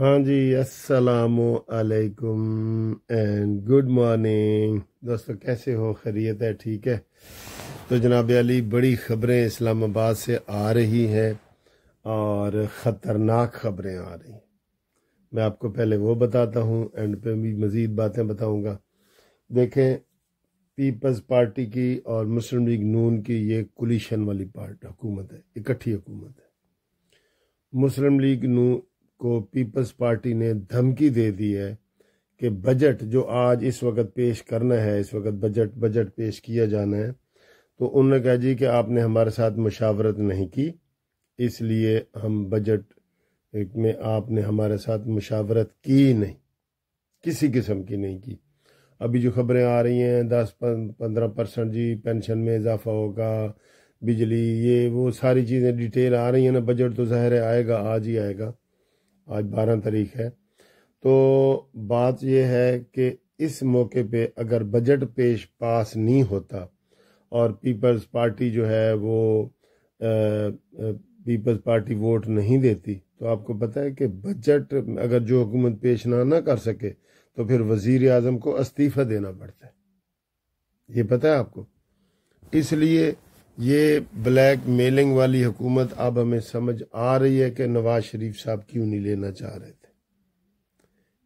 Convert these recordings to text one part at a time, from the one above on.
ہاں جی السلام علیکم اینڈ گڈ مارننگ دوستو کیسے ہو خیریت ہے ٹھیک ہے تو جناب علی بڑی خبریں اسلام آباد سے آ رہی ہیں اور خطرناک خبریں آ رہی ہیں میں آپ کو پہلے وہ بتاتا ہوں اینڈ پہ بھی مزید باتیں بتاؤں گا دیکھیں پیپلز پارٹی کی اور مسلم لیگ نون کی یہ کلیشن والی پارٹ حکومت ہے اکٹھی حکومت ہے مسلم لیگ نون کو پیپلز پارٹی نے دھمکی دے دی ہے کہ بجٹ جو آج اس وقت پیش کرنا ہے اس وقت بجٹ بجٹ پیش کیا جانا ہے تو انہوں نے کہا جی کہ آپ نے ہمارے ساتھ مشاورت نہیں کی اس لیے ہم بجٹ میں آپ نے ہمارے ساتھ مشاورت کی نہیں کسی قسم کی نہیں کی ابھی جو خبریں آ رہی ہیں دس پندرہ پرسنٹ جی پینشن میں اضافہ ہوگا بجلی یہ وہ ساری چیزیں ڈیٹیل آ رہی ہیں نا بجٹ تو ظاہر ہے آئے گا آج ہی آئے گا آج بارہ تاریخ ہے تو بات یہ ہے کہ اس موقع پہ اگر بجٹ پیش پاس نہیں ہوتا اور پیپلز پارٹی جو ہے وہ پیپلز پارٹی ووٹ نہیں دیتی تو آپ کو پتا ہے کہ بجٹ اگر جو حکومت پیش نہ نہ کر سکے تو پھر وزیر اعظم کو استعفیٰ دینا پڑتا ہے یہ پتہ ہے آپ کو اس لیے یہ بلیک میلنگ والی حکومت اب ہمیں سمجھ آ رہی ہے کہ نواز شریف صاحب کیوں نہیں لینا چاہ رہے تھے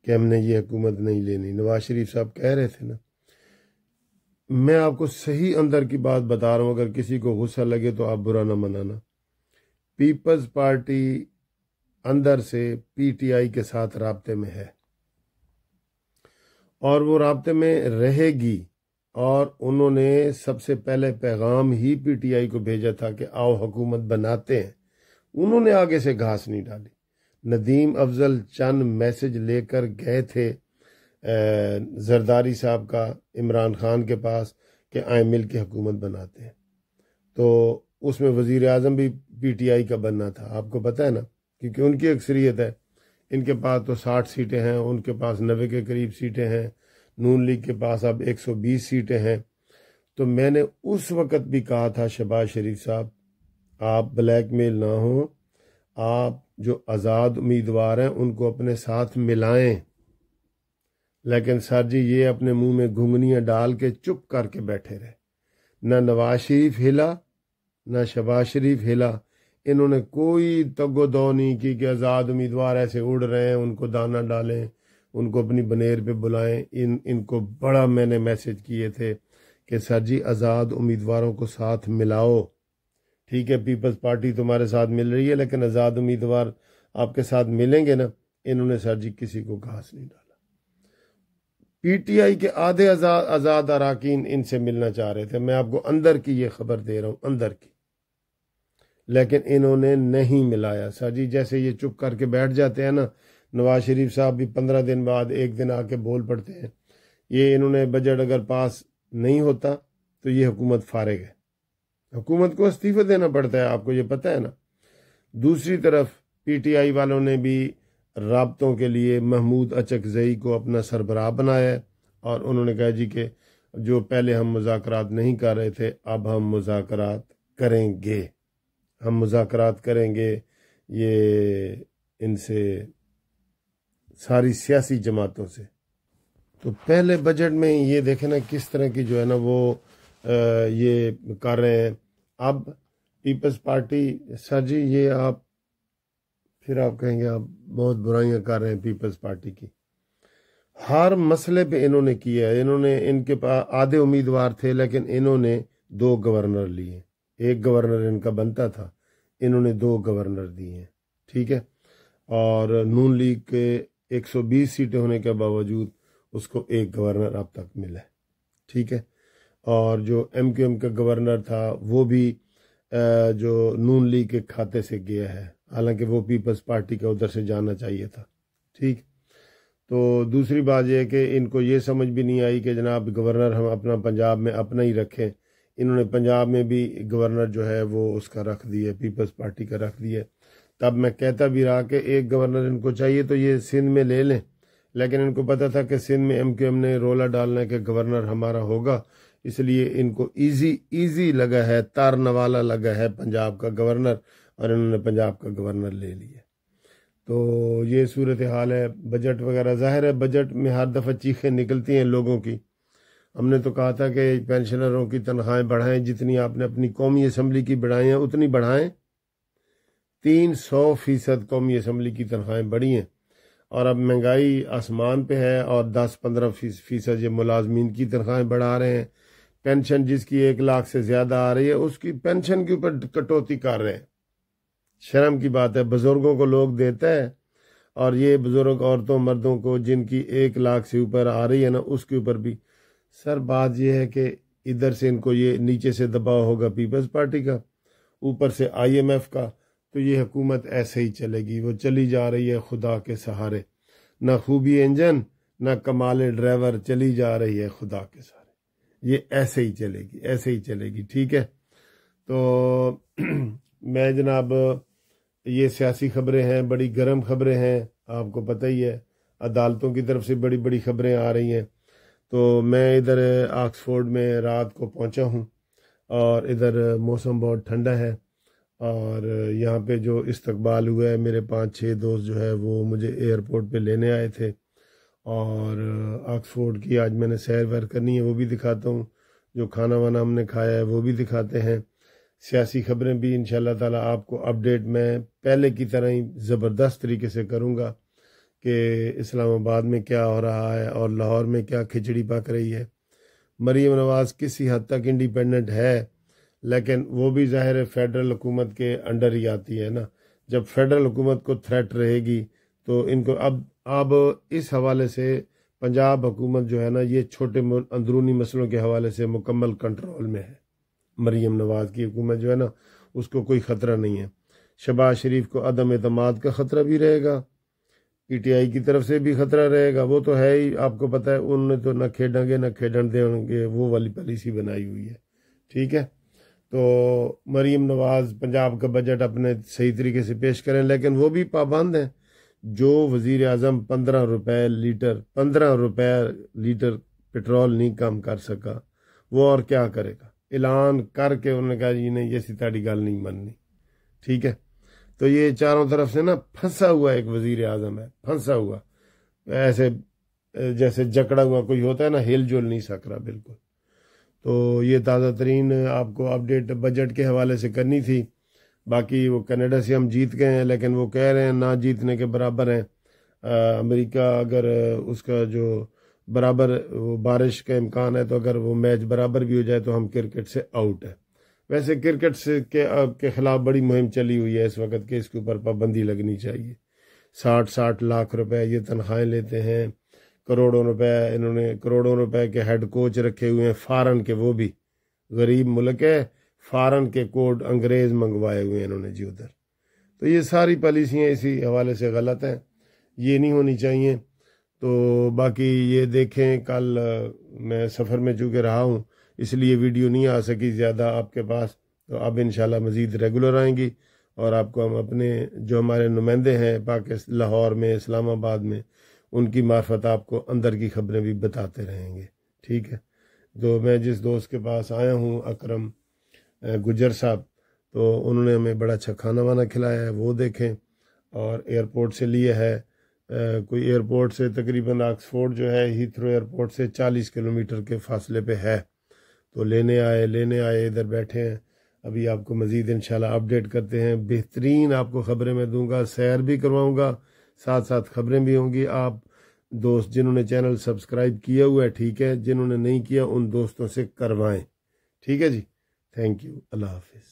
کہ ہم نے یہ حکومت نہیں لینی نواز شریف صاحب کہہ رہے تھے نا میں آپ کو صحیح اندر کی بات بتا رہا ہوں اگر کسی کو غصہ لگے تو آپ برا نہ منانا پیپلز پارٹی اندر سے پی ٹی آئی کے ساتھ رابطے میں ہے اور وہ رابطے میں رہے گی اور انہوں نے سب سے پہلے پیغام ہی پی ٹی آئی کو بھیجا تھا کہ آؤ حکومت بناتے ہیں انہوں نے آگے سے گھاس نہیں ڈالی ندیم افضل چند میسج لے کر گئے تھے زرداری صاحب کا عمران خان کے پاس کہ آئیں مل کی حکومت بناتے ہیں تو اس میں وزیر اعظم بھی پی ٹی آئی کا بننا تھا آپ کو پتہ ہے نا کیونکہ ان کی اکثریت ہے ان کے پاس تو ساٹھ سیٹیں ہیں ان کے پاس نوے کے قریب سیٹیں ہیں نون لیگ کے پاس اب ایک سو بیس سیٹیں ہیں تو میں نے اس وقت بھی کہا تھا شباز شریف صاحب آپ بلیک میل نہ ہوں آپ جو آزاد امیدوار ہیں ان کو اپنے ساتھ ملائیں لیکن سر جی یہ اپنے منہ میں گھنگنیاں ڈال کے چپ کر کے بیٹھے رہے نہ نواز شریف ہلا نہ شباز شریف ہلا انہوں نے کوئی تگ و دو نہیں کی کہ آزاد امیدوار ایسے اڑ رہے ہیں ان کو دانہ ڈالیں ان کو اپنی بنیر پہ بلائیں ان ان کو بڑا میں نے میسج کیے تھے کہ سر جی آزاد امیدواروں کو ساتھ ملاؤ ٹھیک ہے پیپلز پارٹی تمہارے ساتھ مل رہی ہے لیکن آزاد امیدوار آپ کے ساتھ ملیں گے نا انہوں نے سر جی کسی کو گھاس نہیں ڈالا پی ٹی آئی کے آدھے آزاد آزاد اراکین ان سے ملنا چاہ رہے تھے میں آپ کو اندر کی یہ خبر دے رہا ہوں اندر کی لیکن انہوں نے نہیں ملایا سر جی جیسے یہ چپ کر کے بیٹھ جاتے ہیں نا نواز شریف صاحب بھی پندرہ دن بعد ایک دن آ کے بول پڑتے ہیں یہ انہوں نے بجٹ اگر پاس نہیں ہوتا تو یہ حکومت فارغ ہے حکومت کو استعفی دینا پڑتا ہے آپ کو یہ پتہ ہے نا دوسری طرف پی ٹی آئی والوں نے بھی رابطوں کے لیے محمود اچک زئی کو اپنا سربراہ بنایا ہے اور انہوں نے کہا جی کہ جو پہلے ہم مذاکرات نہیں کر رہے تھے اب ہم مذاکرات کریں گے ہم مذاکرات کریں گے یہ ان سے ساری سیاسی جماعتوں سے تو پہلے بجٹ میں یہ دیکھیں نا کس طرح کی جو ہے نا وہ یہ کر رہے ہیں اب پیپلز پارٹی سر جی یہ آپ آپ آپ پھر کہیں گے بہت برائیاں کر رہے ہیں پیپلز پارٹی کی ہر مسئلے پہ انہوں نے کیا ہے انہوں نے ان کے پاس آدھے امیدوار تھے لیکن انہوں نے دو گورنر لیے ایک گورنر ان کا بنتا تھا انہوں نے دو گورنر دیے ٹھیک ہے اور نون لیگ کے ایک سو بیس سیٹیں ہونے کے باوجود اس کو ایک گورنر اب تک ملے ٹھیک ہے اور جو ایم کیو ایم کا گورنر تھا وہ بھی جو نون لیگ کے کھاتے سے گیا ہے حالانکہ وہ پیپلز پارٹی کا ادھر سے جانا چاہیے تھا ٹھیک تو دوسری بات یہ کہ ان کو یہ سمجھ بھی نہیں آئی کہ جناب گورنر ہم اپنا پنجاب میں اپنا ہی رکھیں انہوں نے پنجاب میں بھی گورنر جو ہے وہ اس کا رکھ دی ہے پیپلز پارٹی کا رکھ دیا تب میں کہتا بھی رہا کہ ایک گورنر ان کو چاہیے تو یہ سندھ میں لے لیں لیکن ان کو پتا تھا کہ سندھ میں ایم کیو ایم نے رولا ڈالنا ہے کہ گورنر ہمارا ہوگا اس لیے ان کو ایزی ایزی لگا ہے تار نوالا لگا ہے پنجاب کا گورنر اور انہوں نے پنجاب کا گورنر لے لیا تو یہ صورت حال ہے بجٹ وغیرہ ظاہر ہے بجٹ میں ہر دفعہ چیخیں نکلتی ہیں لوگوں کی ہم نے تو کہا تھا کہ پینشنروں کی تنخواہیں بڑھائیں جتنی آپ نے اپنی قومی اسمبلی کی بڑھائیں اتنی بڑھائیں تین سو فیصد قومی اسمبلی کی تنخواہیں بڑھی ہیں اور اب مہنگائی آسمان پہ ہے اور دس پندرہ فیصد یہ ملازمین کی تنخواہیں بڑھا رہے ہیں پینشن جس کی ایک لاکھ سے زیادہ آ رہی ہے اس کی پینشن کے اوپر کٹوتی کر رہے ہیں شرم کی بات ہے بزرگوں کو لوگ دیتے ہیں اور یہ بزرگ عورتوں مردوں کو جن کی ایک لاکھ سے اوپر آ رہی ہے نا اس کے اوپر بھی سر بات یہ ہے کہ ادھر سے ان کو یہ نیچے سے دباؤ ہوگا پیپلز پارٹی کا اوپر سے آئی ایم ایف کا تو یہ حکومت ایسے ہی چلے گی وہ چلی جا رہی ہے خدا کے سہارے نہ خوبی انجن نہ کمال ڈرائیور چلی جا رہی ہے خدا کے سہارے یہ ایسے ہی چلے گی ایسے ہی چلے گی ٹھیک ہے تو میں جناب یہ سیاسی خبریں ہیں بڑی گرم خبریں ہیں آپ کو پتہ ہی ہے عدالتوں کی طرف سے بڑی بڑی خبریں آ رہی ہیں تو میں ادھر آکسفورڈ میں رات کو پہنچا ہوں اور ادھر موسم بہت ٹھنڈا ہے اور یہاں پہ جو استقبال ہوا ہے میرے پانچ چھ دوست جو ہے وہ مجھے ایئرپورٹ پہ لینے آئے تھے اور آکسفورڈ کی آج میں نے سیر ویر کرنی ہے وہ بھی دکھاتا ہوں جو کھانا وانا ہم نے کھایا ہے وہ بھی دکھاتے ہیں سیاسی خبریں بھی ان شاء اللہ تعالیٰ آپ کو اپ ڈیٹ میں پہلے کی طرح ہی زبردست طریقے سے کروں گا کہ اسلام آباد میں کیا ہو رہا ہے اور لاہور میں کیا کھچڑی پک رہی ہے مریم نواز کسی حد تک انڈیپینڈنٹ ہے لیکن وہ بھی ظاہر ہے فیڈرل حکومت کے انڈر ہی آتی ہے نا جب فیڈرل حکومت کو تھریٹ رہے گی تو ان کو اب اب اس حوالے سے پنجاب حکومت جو ہے نا یہ چھوٹے اندرونی مسئلوں کے حوالے سے مکمل کنٹرول میں ہے مریم نواز کی حکومت جو ہے نا اس کو کوئی خطرہ نہیں ہے شباز شریف کو عدم اعتماد کا خطرہ بھی رہے گا پی ٹی آئی کی طرف سے بھی خطرہ رہے گا وہ تو ہے ہی آپ کو پتہ ہے انہوں نے تو نہ کھیڈیں گے نہ کھیڈن دیں گے وہ والی پالیسی بنائی ہوئی ہے ٹھیک ہے تو مریم نواز پنجاب کا بجٹ اپنے صحیح طریقے سے پیش کریں لیکن وہ بھی پابند ہیں جو وزیر اعظم پندرہ روپے لیٹر پندرہ روپے لیٹر پٹرول نہیں کم کر سکا وہ اور کیا کرے گا اعلان کر کے انہوں نے کہا جی نہیں ایسی تاڑی گال نہیں مننی ٹھیک ہے تو یہ چاروں طرف سے نا پھنسا ہوا ایک وزیر اعظم ہے پھنسا ہوا ایسے جیسے جکڑا ہوا کوئی ہوتا ہے نا ہل جل نہیں سک رہا بالکل تو یہ تازہ ترین آپ کو اپڈیٹ بجٹ کے حوالے سے کرنی تھی باقی وہ کینیڈا سے ہم جیت گئے ہیں لیکن وہ کہہ رہے ہیں نہ جیتنے کے برابر ہیں امریکہ اگر اس کا جو برابر وہ بارش کا امکان ہے تو اگر وہ میچ برابر بھی ہو جائے تو ہم کرکٹ سے آؤٹ ہیں ویسے کرکٹ سے کے خلاف بڑی مہم چلی ہوئی ہے اس وقت کہ اس کے اوپر پابندی لگنی چاہیے ساٹھ ساٹھ لاکھ روپے یہ تنخواہیں لیتے ہیں کروڑوں روپے انہوں نے کروڑوں روپے کے ہیڈ کوچ رکھے ہوئے ہیں فارن کے وہ بھی غریب ملک ہے فارن کے کوڈ انگریز منگوائے ہوئے ہیں انہوں نے جی ادھر تو یہ ساری پالیسیاں اسی حوالے سے غلط ہیں یہ نہیں ہونی چاہیے تو باقی یہ دیکھیں کل میں سفر میں چونکہ رہا ہوں اس لیے ویڈیو نہیں آ سکی زیادہ آپ کے پاس تو اب انشاءاللہ مزید ریگولر آئیں گی اور آپ کو ہم اپنے جو ہمارے نمائندے ہیں پاکست لاہور میں اسلام آباد میں ان کی معرفت آپ کو اندر کی خبریں بھی بتاتے رہیں گے ٹھیک ہے تو میں جس دوست کے پاس آیا ہوں اکرم گجر صاحب تو انہوں نے ہمیں بڑا اچھا کھانا وانا کھلایا ہے وہ دیکھیں اور ایئرپورٹ سے لیا ہے کوئی ایئرپورٹ سے تقریباً آکسفورڈ جو ہے ہی تھرو ایئرپورٹ سے چالیس کلومیٹر کے فاصلے پہ ہے تو لینے آئے لینے آئے ادھر بیٹھے ہیں ابھی آپ کو مزید انشاءاللہ اپڈیٹ کرتے ہیں بہترین آپ کو خبریں میں دوں گا سیر بھی کرواؤں گا ساتھ ساتھ خبریں بھی ہوں گی آپ دوست جنہوں نے چینل سبسکرائب کیا ہوا ہے ٹھیک ہے جنہوں نے نہیں کیا ان دوستوں سے کروائیں ٹھیک ہے جی تھینک یو اللہ حافظ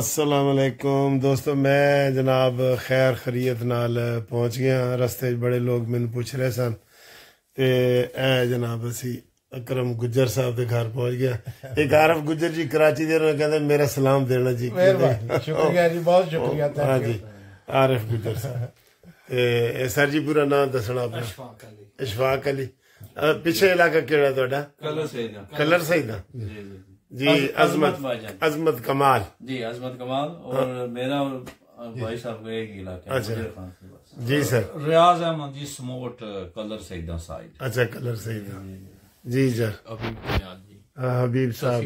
السلام علیکم دوستو میں جناب خیر خریت نال پہنچ گیا ہاں۔ رستے بڑے لوگ مین پوچھ رہے سن تے اے جناب اسی اکرم گجر صاحب دے گھر پہنچ گیا ایک عارف گجر جی کراچی دے انہوں کہندے میرا سلام دینا جی شکریہ جی بہت شکریہ ہاں جی عارف گجر صاحب اے سر جی پورا نام دسنا اپنا اشفاق علی اشفاق علی پیچھے علاقہ کیڑا تہاڈا کلر سیدہ کلر سیدہ جی, جی،, جی۔, جی، عظمت عظمت کمال جی عظمت کمال اور میرا اور بھائی صاحب کا ایک علاقہ اچھا جی سر ریاض احمد جی سموٹ کلر سیدہ سائیڈ اچھا کلر سیدہ جی سر جی۔ جی۔ ہاں، حبیب صاحب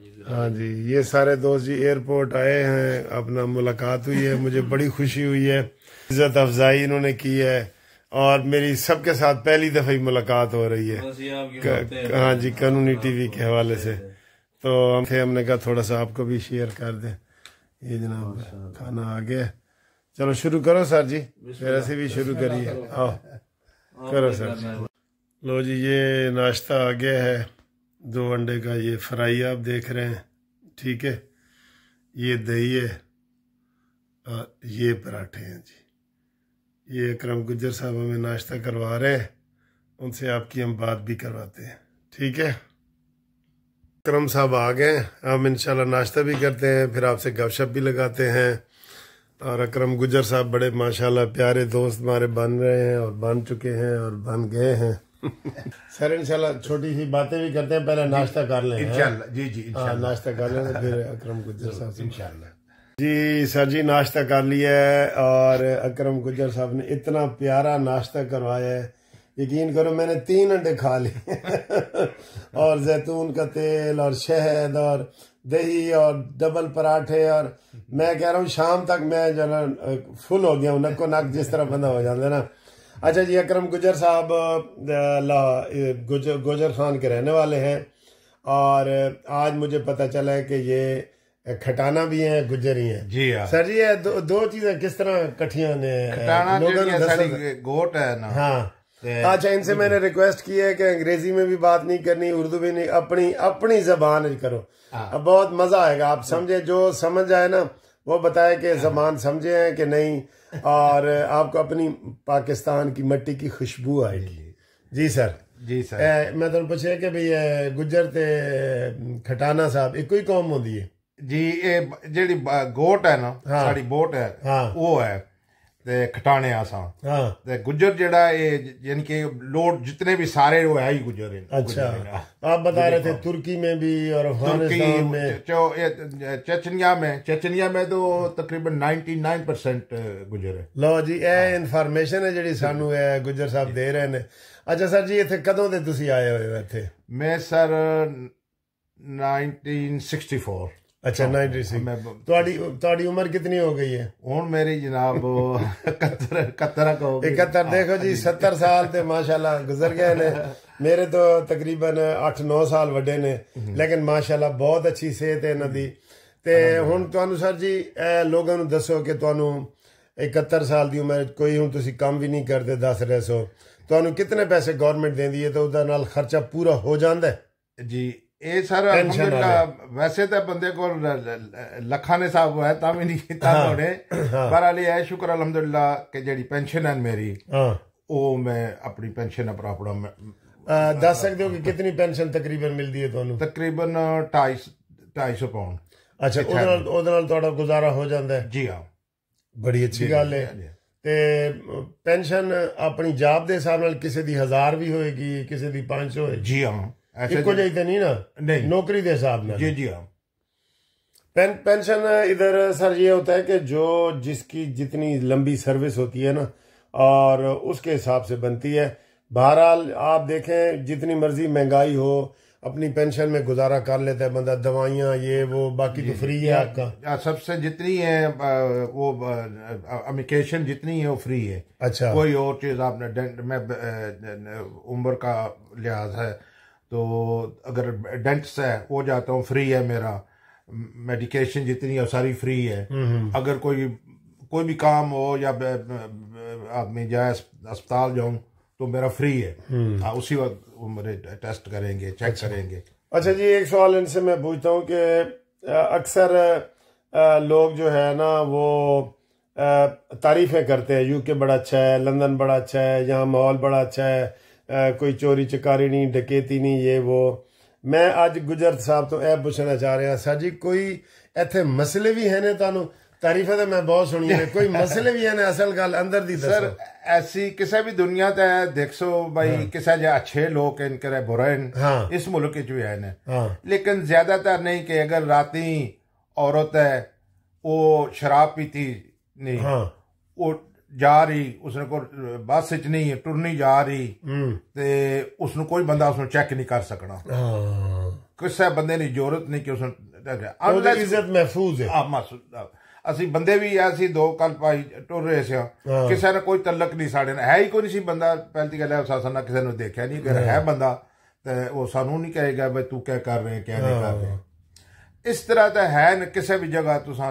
جی، ہاں جی یہ سارے دوست جی ایئرپورٹ آئے ہیں اپنا ملاقات ہوئی ہے مجھے بڑی خوشی ہوئی ہے عزت افزائی انہوں نے کی ہے اور میری سب کے ساتھ پہلی دفعہ ہی ملاقات ہو رہی ہے ہاں جی قانونی ٹی وی کے حوالے سے تو ہم تھے ہم نے کہا تھوڑا سا آپ کو بھی شیئر کر دیں یہ جناب کھانا آ گیا چلو شروع کرو سر جی ایسے بھی شروع کریے آؤ کرو سر جی لو جی یہ ناشتہ آ گیا ہے دو انڈے کا یہ فرائی آپ دیکھ رہے ہیں ٹھیک ہے یہ دہی ہے اور یہ پراٹھے ہیں جی یہ اکرم گجر صاحب ہمیں ناشتہ کروا رہے ہیں ان سے آپ کی ہم بات بھی کرواتے ہیں ٹھیک ہے اکرم صاحب آ گئے ہیں ہم انشاءاللہ ناشتہ بھی کرتے ہیں پھر آپ سے گپ شپ بھی لگاتے ہیں اور اکرم گجر صاحب بڑے ماشاءاللہ پیارے دوست ہمارے بن رہے ہیں اور بن چکے ہیں اور بن گئے ہیں سر انشاءاللہ چھوٹی سی باتیں بھی کرتے ہیں پہلے جی، ناشتہ کر لیں ہاں؟ جی جی ناشتہ جی سر جی ناشتہ کر لیا ہے اور اکرم گجر صاحب نے اتنا پیارا ناشتہ کروایا ہے یقین کرو میں نے تین انڈے کھا لی اور زیتون کا تیل اور شہد اور دہی اور ڈبل پراٹھے اور میں کہہ رہا ہوں شام تک میں جو ہے نا فل ہو گیا ہوں نکو نک جس طرح بندہ ہو جاتا ہے نا اچھا جی اکرم گجر صاحب گجر خان کے رہنے والے ہیں اور آج مجھے پتا چلا ہے کہ یہ کھٹانا بھی ہیں گجر ہی ہیں جی سر جی دو چیزیں کس طرح کٹھیاں نے گوٹ ہے نا ہاں اچھا ان سے میں نے ریکویسٹ کی ہے کہ انگریزی میں بھی بات نہیں کرنی اردو بھی نہیں اپنی اپنی زبان کرو ہاں۔ اب بہت مزہ آئے گا آپ سمجھے جو سمجھ آئے نا وہ بتائے کہ ہاں۔ زبان سمجھے ہیں کہ نہیں اور آپ کو اپنی پاکستان کی مٹی کی خوشبو آئے گی جی سر جی سر میں پوچھا کہ بھئی گجر تے کھٹانا صاحب ایک قوم ہوں جی جیڑی گوٹ ہے نا ہاں بوٹ ہے ہاں۔ وہ ہے ਤੇ ਖਟਾਣੇ ਸਾਂ ਹਾਂ ਤੇ ਗੁਜਰ ਜਿਹੜਾ ਇਹ ਯਾਨੀ ਕਿ ਲੋਡ ਜਿੰਨੇ ਵੀ ਸਾਰੇ वो है ही गुजर है ਆਪ ਬਤਾ ਰਹੇ ਤੇ ਤੁਰਕੀ तुर्की ਵੀ ਔਰ और अफगानिस्तान ਚੋ चेचनिया ਮੇਂ चेचनिया ਮੇਂ तो ਤਕਰੀਬਨ 99% ਗੁਜਰ ਹੈ ਲਓ ਜੀ ਇਹ ਇਨਫੋਰਮੇਸ਼ਨ ਹੈ ਜਿਹੜੀ ਸਾਨੂੰ ਹੈ ਗੁਜਰ ਸਾਹਿਬ ਦੇ ਰਹੇ ਨੇ ਅੱਛਾ ਸਰ ਜੀ ਇੱਥੇ ਕਦੋਂ ਦੇ ਤੁਸੀਂ ਆਏ ਹੋਏ ਹੋ ਇੱਥੇ ਮੈਂ ਸਰ 1964 ਅੱਛਾ 96 ਤੁਹਾਡੀ ਤੁਹਾਡੀ ਉਮਰ ਕਿੰਨੀ ਹੋ ਗਈ ਹੈ ਹੁਣ ਮੇਰੀ ਜਨਾਬ 71 71 ਕੋ 71 ਦੇਖੋ ਜੀ 70 ਸਾਲ ਤੇ ਮਾਸ਼ਾਅੱਲਾ ਗੁਜ਼ਰ ਗਏ ਨੇ ਮੇਰੇ ਤੋਂ ਤਕਰੀਬਨ 8-9 ਸਾਲ ਵੱਡੇ ਨੇ ਲੇਕਿਨ ਮਾਸ਼ਾਅੱਲਾ ਬਹੁਤ ਅੱਛੀ ਸਿਹਤ ਹੈ ਇਹਨਾਂ ਦੀ ਤੇ ਹੁਣ ਤੁਹਾਨੂੰ ਸਰ ਜੀ ਇਹ ਲੋਕਾਂ ਨੂੰ ਦੱਸੋ ਕਿ ਤੁਹਾਨੂੰ 71 ਸਾਲ ਦੀ ਉਮਰ ਕੋਈ ਹੁਣ ਤੁਸੀਂ ਕੰਮ ਵੀ ਨਹੀਂ ਕਰਦੇ ਦੱਸ ਰਹੇ ਸੋ ਤੁਹਾਨੂੰ ਕਿੰਨੇ ਪੈਸੇ ਗਵਰਨਮੈਂਟ ਦਿੰਦੀ ਹੈ ਤਾਂ ਉਹਦਾ ਨਾਲ ਖਰਚਾ ਪੂਰਾ ਹੋ ਜਾਂਦਾ ਜੀ ਇਹ ਸਰ ਅਲਹਮਦੁਲਿਲਾ ਵੈਸੇ ਤਾਂ ਬੰਦੇ ਕੋਲ ਲੱਖਾਂ ਨੇ ਸਾਬ ਹੈ ਤਾਂ ਵੀ ਨਹੀਂ ਕੀਤਾ ਹੋਣੇ ਪਰ ਅਲੀ ਹੈ ਸ਼ੁਕਰ ਅਲਹਮਦੁਲਿਲਾ ਕਿ ਜਿਹੜੀ ਪੈਨਸ਼ਨ ਹੈ ਮੇਰੀ ਉਹ ਮੈਂ ਆਪਣੀ ਪੈਨਸ਼ਨ ਆਪਣਾ ਮੈਂ ਦੱਸ ਸਕਦੇ ਹੋ ਕਿ ਕਿੰਨੀ ਪੈਨਸ਼ਨ ਤਕਰੀਬਨ ਮਿਲਦੀ ਹੈ ਤੁਹਾਨੂੰ ਤਕਰੀਬਨ 250 250 ਪਾਉਂਡ ਅੱਛਾ ਉਹਦੇ ਨਾਲ ਉਹਦੇ ਨਾਲ ਤੁਹਾਡਾ ਗੁਜ਼ਾਰਾ ਹੋ ਜਾਂਦਾ ਹੈ ਜੀ ਹਾਂ ਬੜੀ ਅੱਛੀ ਗੱਲ ਹੈ ਤੇ ਪੈਨਸ਼ਨ ਆਪਣੀ ਜਾਬ ਦੇ ਹਿਸਾਬ ਨਾਲ ਕਿਸੇ ਦੀ 1000 ਵੀ ਹੋਏਗੀ ਕਿਸੇ ਦੀ 500 ਹੋਏ ਜੀ ਹਾਂ نہیں نوکری کے حساب میں جی جی ہاں پینشن ادھر سر یہ ہوتا ہے کہ جو جس کی جتنی لمبی سروس ہوتی ہے نا اور اس کے حساب سے بنتی ہے بہرحال آپ دیکھیں جتنی مرضی مہنگائی ہو اپنی پینشن میں گزارا کر لیتا ہے بندہ دوائیاں یہ وہ باقی تو فری ہے آپ کا سب سے جتنی ہے وہ امیکیشن جتنی ہے وہ فری ہے اچھا کوئی اور چیز آپ نے عمر کا لحاظ ہے تو اگر ڈینٹس ہے وہ جاتا ہوں فری ہے میرا میڈیکیشن جتنی ہے ساری فری ہے اگر کوئی کوئی بھی کام ہو یا آدمی جائے اسپتال جاؤں تو میرا فری ہے ہاں، اسی وقت وہ میرے ٹیسٹ کریں گے چیک اچھا۔ کریں گے اچھا جی ایک سوال ان سے میں پوچھتا ہوں کہ اکثر لوگ جو ہے نا وہ تعریفیں کرتے ہیں یو کے بڑا اچھا ہے لندن بڑا اچھا ہے یہاں ماحول بڑا اچھا ہے ਕੋਈ ਚੋਰੀ ਚਕਾਰੀ ਨਹੀਂ ਡਕੇਤੀ ਨਹੀਂ ਇਹ ਉਹ ਮੈਂ ਅੱਜ ਗੁਜਰਤ ਸਾਹਿਬ ਤੋਂ ਇਹ ਪੁੱਛਣਾ ਚਾਹ ਰਿਹਾ ਸਾ ਜੀ ਕੋਈ ਇੱਥੇ ਮਸਲੇ ਵੀ ਹੈ ਨੇ ਤੁਹਾਨੂੰ ਤਾਰੀਫਾਂ ਤਾਂ ਮੈਂ ਬਹੁਤ ਸੁਣੀਆਂ ਨੇ ਕੋਈ ਮਸਲੇ ਵੀ ਹੈ ਨੇ ਅਸਲ ਗੱਲ ਅੰਦਰ ਦੀ ਦੱਸੋ ਸਰ ਐਸੀ ਕਿਸੇ ਵੀ ਦੁਨੀਆ ਤੇ ਦੇਖੋ ਭਾਈ ਕਿਸੇ ਜੇ ਅੱਛੇ ਲੋਕ ਇਨ ਕਰੇ ਬੁਰੇ ਹਨ ਇਸ ਮੁਲਕ ਵਿੱਚ ਵੀ ਹੈ ਨੇ ਲੇਕਿਨ ਜ਼ਿਆਦਾਤਰ ਨਹੀਂ ਕਿ ਅਗਰ ਰਾਤੀ ਔਰਤ ਹੈ ਉਹ ਸ਼ਰਾਬ ਪੀਤੀ ਨਹੀਂ ਹਾਂ ਉਹ ਜਾ ਰਹੀ ਉਸ ਨੂੰ ਕੋਈ ਬੱਸ ਵਿੱਚ ਨਹੀਂ ਹੈ ਟੁਰਨੀ ਜਾ ਰਹੀ ਤੇ ਉਸ ਨੂੰ ਕੋਈ ਬੰਦਾ ਉਸ ਨੂੰ ਚੈੱਕ ਨਹੀਂ ਕਰ ਸਕਣਾ ਕਿਸੇ ਬੰਦੇ ਦੀ ਜ਼ਰੂਰਤ ਨਹੀਂ ਕਿ ਉਸ ਨੂੰ ਇੱਜ਼ਤ ਮਹਿਫੂਜ਼ ਹੈ ਆ ਮਸੂਦ ਅਸੀਂ ਬੰਦੇ ਵੀ ਆ ਸੀ ਦੋ ਕੱਲ ਪਾਈ ਟੁਰ ਰਹੇ ਸੀ ਕਿਸੇ ਨਾਲ ਕੋਈ ਤਲਕ ਨਹੀਂ ਸਾਡੇ ਨਾਲ ਹੈ ਹੀ ਕੋਈ ਨਹੀਂ ਸੀ ਬੰਦਾ ਪਹਿਲੀ ਗੱਲ ਹੈ ਸਾਸਨ ਨਾਲ ਕਿਸੇ ਨੂੰ ਦੇਖਿਆ ਨਹੀਂ ਅਗਰ ਹੈ ਬੰਦਾ ਤੇ ਉਹ ਸਾਨੂੰ ਨਹੀਂ ਕਹੇਗਾ ਬਈ ਤੂੰ ਕੀ ਕਰ ਰਿਹਾ ਕੀ ਨਹੀਂ ਕਰ ਰਿਹਾ ਇਸ ਤਰ੍ਹਾਂ ਤਾਂ ਹੈ ਨਾ ਕਿਸੇ ਵੀ ਜਗ੍ਹਾ ਤੁਸੀਂ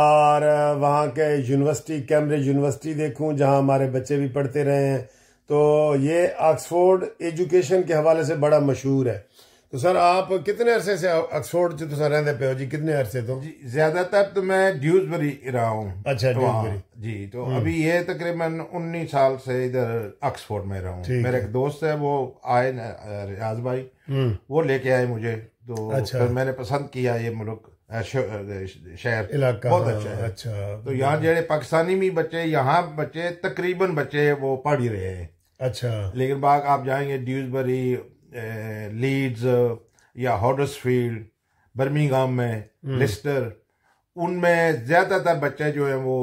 اور وہاں کے یونیورسٹی کیمبرج یونیورسٹی دیکھوں جہاں ہمارے بچے بھی پڑھتے رہے ہیں تو یہ آکسفورڈ ایجوکیشن کے حوالے سے بڑا مشہور ہے تو سر آپ کتنے عرصے سے آکسفورڈ سر پہ ہو جی کتنے عرصے تو جی زیادہ تر تو میں ڈیوز بری رہا ہوں اچھا جی تو ابھی یہ تقریباً انیس سال سے ادھر آکسفورڈ میں رہا ہوں میرے ایک دوست ہے وہ آئے ریاض بھائی وہ لے کے آئے مجھے اچھا۔ تو میں نے پسند کیا یہ ملک شہر بہت اچھا ہے اچھا۔ تو یہاں جڑے پاکستانی بھی بچے یہاں بچے تقریباً بچے وہ پڑھ ہی رہے ہیں اچھا لیکن باغ آپ جائیں گے ڈیوزبری لیڈز یا ہارڈس فیلڈ برمنگام میں لسٹر ان میں زیادہ تر بچے جو ہیں وہ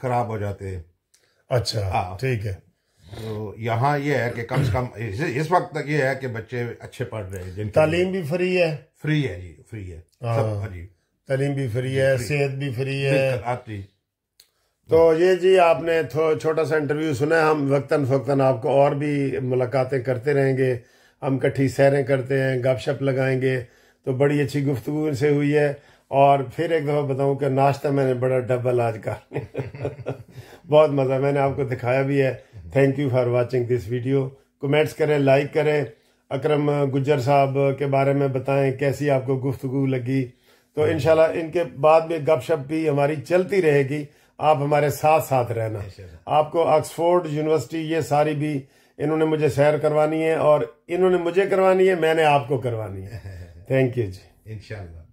خراب ہو جاتے ہیں اچھا ہاں۔ ٹھیک ہے تو یہاں یہ ہے کہ کم سے کم اس وقت تک یہ ہے کہ بچے اچھے پڑھ رہے ہیں تعلیم بھی فری ہے فری ہے جی فری ہے ہاں۔, ہاں جی تعلیم بھی فری جی، ہے صحت بھی فری ہے جی۔ تو یہ جی آپ نے چھوٹا سا انٹرویو سنا ہے ہم وقتاً فوقتاً آپ کو اور بھی ملاقاتیں کرتے رہیں گے ہم کٹھی سیریں کرتے ہیں گپ شپ لگائیں گے تو بڑی اچھی گفتگو سے ہوئی ہے اور پھر ایک دفعہ بتاؤں کہ ناشتہ میں نے بڑا ڈبل آج کا بہت مزہ میں نے آپ کو دکھایا بھی ہے thank you for watching this video comments کریں لائک کریں اکرم گجر صاحب کے بارے میں بتائیں کیسی آپ کو گفتگو لگی تو ہاں۔ انشاءاللہ ان کے بعد میں گپ شپ بھی ہماری چلتی رہے گی آپ ہمارے ساتھ ساتھ رہنا آپ کو آکسفورڈ یونیورسٹی یہ ساری بھی انہوں نے مجھے سیر کروانی ہے اور انہوں نے مجھے کروانی ہے میں نے آپ کو کروانی ہے تھینک یو جی انشاءاللہ